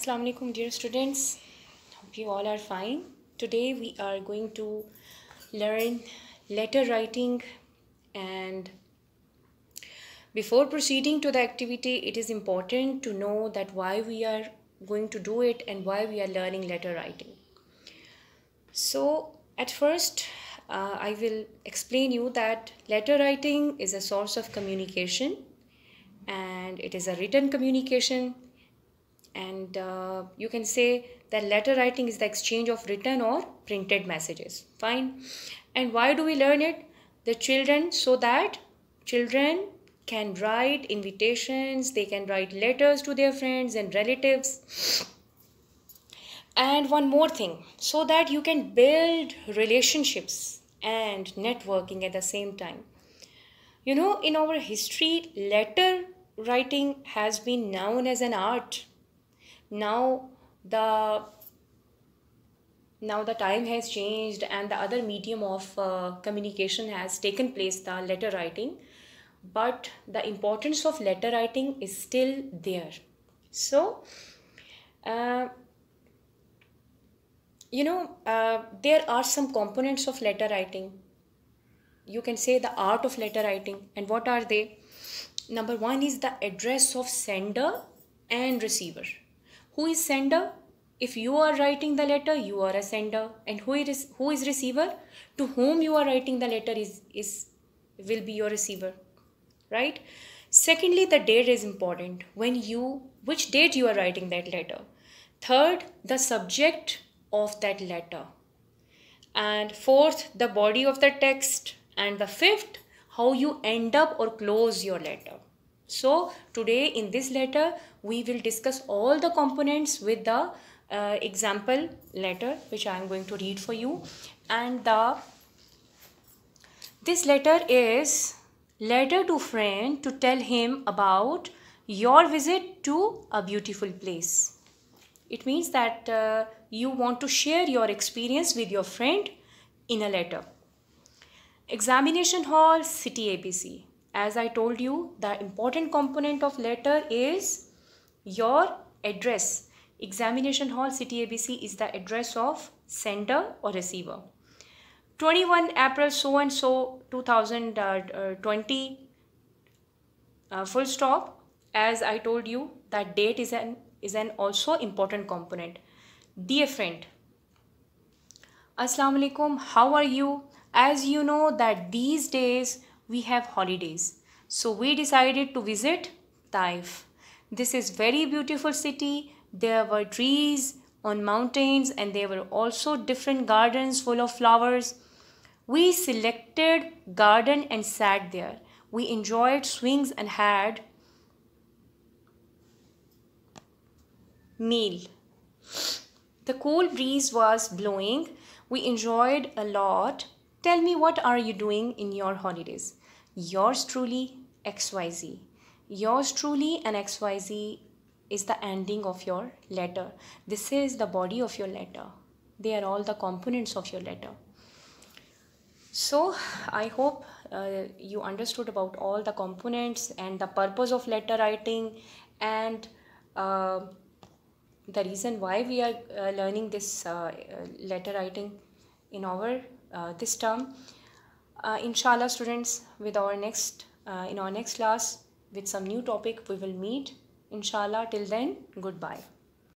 Assalamu alaikum dear students hope you all are fine today we are going to learn letter writing and before proceeding to the activity it is important to know that why we are going to do it and why we are learning letter writing so at first uh, I will explain you that letter writing is a source of communication and it is a written communication and uh, you can say that letter writing is the exchange of written or printed messages fine and why do we learn it the children so that children can write invitations they can write letters to their friends and relatives and one more thing so that you can build relationships and networking at the same time you know in our history letter writing has been known as an art now the now the time has changed and the other medium of uh, communication has taken place the letter writing but the importance of letter writing is still there so uh, you know uh, there are some components of letter writing you can say the art of letter writing and what are they number one is the address of sender and receiver who is sender? If you are writing the letter, you are a sender. And who is, who is receiver? To whom you are writing the letter is, is will be your receiver. Right? Secondly, the date is important. When you, which date you are writing that letter. Third, the subject of that letter. And fourth, the body of the text. And the fifth, how you end up or close your letter. So today in this letter, we will discuss all the components with the uh, example letter which I am going to read for you and the this letter is letter to friend to tell him about your visit to a beautiful place. It means that uh, you want to share your experience with your friend in a letter. Examination Hall, City ABC as I told you, the important component of letter is your address. Examination Hall City ABC is the address of sender or receiver. 21 April so and so 2020 uh, full stop as I told you that date is an is an also important component. Dear friend, Assalamu alaikum, how are you? As you know that these days we have holidays. So we decided to visit Taif. This is very beautiful city. There were trees on mountains and there were also different gardens full of flowers. We selected garden and sat there. We enjoyed swings and had meal. The cool breeze was blowing. We enjoyed a lot. Tell me what are you doing in your holidays? Yours truly XYZ. Yours truly and XYZ is the ending of your letter. This is the body of your letter. They are all the components of your letter. So I hope uh, you understood about all the components and the purpose of letter writing and uh, the reason why we are uh, learning this uh, uh, letter writing in our uh, this term. Uh, inshallah students with our next uh, in our next class with some new topic we will meet. Inshallah till then goodbye.